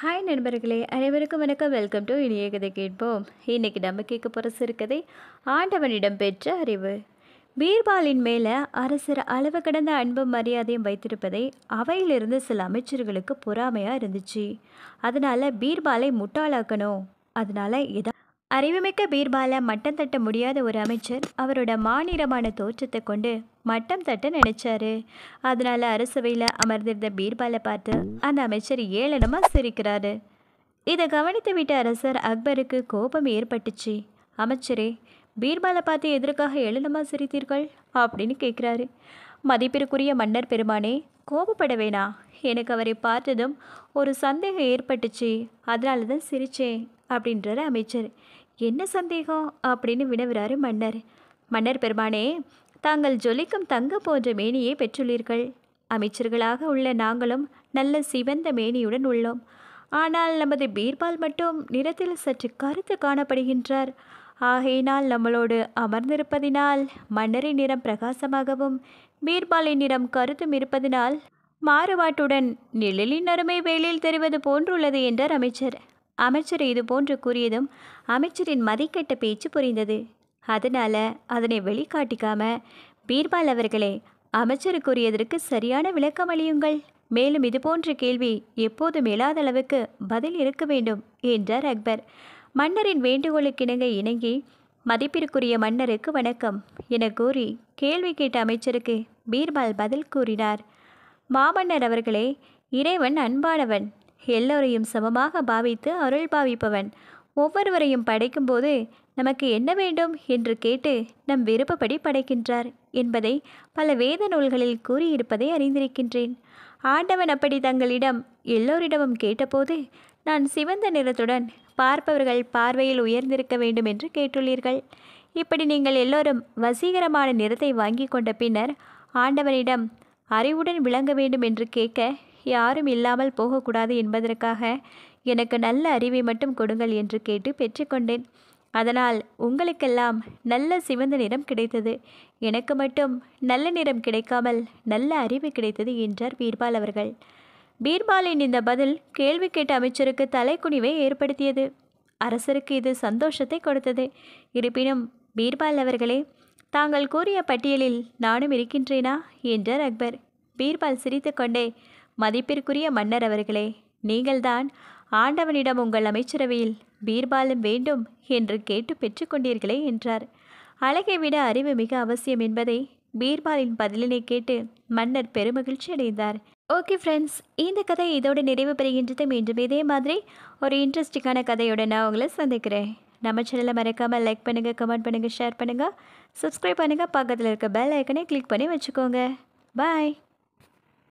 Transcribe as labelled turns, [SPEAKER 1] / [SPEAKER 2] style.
[SPEAKER 1] hi நண்பர்களே அனைவருக்கும் வணக்கம் வெல்கம் டு இனிய கதை கேட்போம் இன்றைக்கி நம்ம கேட்க போகிற சிறுகதை ஆண்டவனிடம் பெற்ற அறிவு பீர்பாலின் மேலே அரசர் அளவு கடந்த அன்பும் மரியாதையும் வைத்திருப்பதை அவையிலிருந்து சில அமைச்சர்களுக்கு பொறாமையாக இருந்துச்சு அதனால் பீர்பாலை முட்டாளாக்கணும் அதனால் எதா அறிவுமிக்க பீர்பால மட்டம் தட்ட முடியாத ஒரு அமைச்சர் அவரோட மாநிலமான தோற்றத்தை கொண்டு மட்டம் தட்ட நினைச்சாரு அதனால அரசவையில் அமர்ந்திருந்த பீர்பாலை பார்த்து அந்த அமைச்சர் ஏளனமாக சிரிக்கிறாரு இதை கவனித்து விட்ட அரசர் அக்பருக்கு கோபம் ஏற்பட்டுச்சு அமைச்சரே பீர்பாலை பார்த்து எதற்காக ஏளனமாக சிரித்தீர்கள் அப்படின்னு கேட்குறாரு மதிப்பிற்குரிய மன்னர் பெருமானே கோபப்பட வேணா எனக்கு அவரை பார்த்ததும் ஒரு சந்தேகம் ஏற்பட்டுச்சு அதனால தான் சிரித்தேன் அப்படின்றாரு அமைச்சர் என்ன சந்தேகம் அப்படின்னு வினவுறாரு மன்னர் மன்னர் பெருமானே தாங்கள் ஜொலிக்கும் தங்க போன்ற மேனியை பெற்றுள்ளீர்கள் அமைச்சர்களாக உள்ள நாங்களும் நல்ல சிவந்த மேனியுடன் உள்ளோம் ஆனால் நமது பீர்பால் மட்டும் நிறத்தில் சற்று கருத்து காணப்படுகின்றார் ஆகையினால் நம்மளோடு அமர்ந்திருப்பதினால் மன்னரின் நிறம் பிரகாசமாகவும் பீர்பாலின் நிறம் கருத்தும் இருப்பதினால் மாறுபாட்டுடன் நிழலின் அருமை வேலில் தெரிவது போன்றுள்ளது என்றார் அமைச்சர் அமைச்சர் இதுபோன்று கூறியதும் அமைச்சரின் மதிக்கெட்ட பேச்சு புரிந்தது அதனால் அதனை வெளிக்காட்டிக்காம பீர்பால் அவர்களே அமைச்சருக்குரியதற்கு சரியான விளக்கம் அளியுங்கள் மேலும் இதுபோன்ற கேள்வி எப்போதும் மேலாத அளவுக்கு பதில் இருக்க வேண்டும் என்றார் அக்பர் மன்னரின் வேண்டுகோளுக்கிணங்க இணங்கி மதிப்பிற்குரிய மன்னருக்கு வணக்கம் என கூறி கேள்வி கேட்ட அமைச்சருக்கு பீர்பால் பதில் கூறினார் மாமன்னர் அவர்களே இறைவன் அன்பானவன் எல்லோரையும் சமமாக பாவித்து அருள் பாவிப்பவன் ஒவ்வொருவரையும் படைக்கும்போது நமக்கு என்ன வேண்டும் என்று கேட்டு நம் விருப்பப்படி படைக்கின்றார் என்பதை பல வேத நூல்களில் கூறியிருப்பதை அறிந்திருக்கின்றேன் ஆண்டவன் அப்படி தங்களிடம் எல்லோரிடமும் கேட்டபோது நான் சிவந்த நிறத்துடன் பார்ப்பவர்கள் பார்வையில் உயர்ந்திருக்க வேண்டும் என்று கேட்டுள்ளீர்கள் இப்படி நீங்கள் எல்லோரும் வசீகரமான நிறத்தை வாங்கி கொண்ட பின்னர் ஆண்டவனிடம் அறிவுடன் விளங்க வேண்டும் என்று கேட்க யாரும் இல்லாமல் போகக்கூடாது என்பதற்காக எனக்கு நல்ல அறிவை மட்டும் கொடுங்கள் என்று கேட்டு பெற்றுக்கொண்டேன் அதனால் உங்களுக்கெல்லாம் நல்ல சிவந்த நிறம் கிடைத்தது எனக்கு மட்டும் நல்ல நிறம் கிடைக்காமல் நல்ல அறிவு கிடைத்தது என்றார் பீர்பால் அவர்கள் பீர்பாலின் இந்த பதில் கேள்வி கேட்ட அமைச்சருக்கு தலைக்குனிவை ஏற்படுத்தியது அரசருக்கு இது சந்தோஷத்தை கொடுத்தது இருப்பினும் பீர்பால் அவர்களே தாங்கள் கூறிய பட்டியலில் நானும் இருக்கின்றேனா என்றார் அக்பர் பீர்பால் சிரித்து கொண்டே மதிப்பிற்குரிய மன்னர் அவர்களே நீங்கள்தான் ஆண்டவனிடம் உங்கள் அமைச்சரவையில் பீர்பாலும் வேண்டும் என்று கேட்டு பெற்றுக்கொண்டீர்களே என்றார் அழகை விட அறிவு மிக அவசியம் என்பதை பீர்பாலின் பதிலினை கேட்டு மன்னர் பெருமகிழ்ச்சி அடைந்தார் ஓகே ஃப்ரெண்ட்ஸ் இந்த கதை இதோடு நிறைவு பெறுகின்றது மீண்டும் இதே மாதிரி ஒரு இன்ட்ரெஸ்டிங்கான கதையோட நான் உங்களை சந்திக்கிறேன் நம்ம சேனலை மறக்காமல் லைக் பண்ணுங்கள் கமெண்ட் பண்ணுங்கள் ஷேர் பண்ணுங்கள் சப்ஸ்கிரைப் பண்ணுங்கள் பக்கத்தில் இருக்க பெல் ஐக்கனை கிளிக் பண்ணி வச்சுக்கோங்க பாய்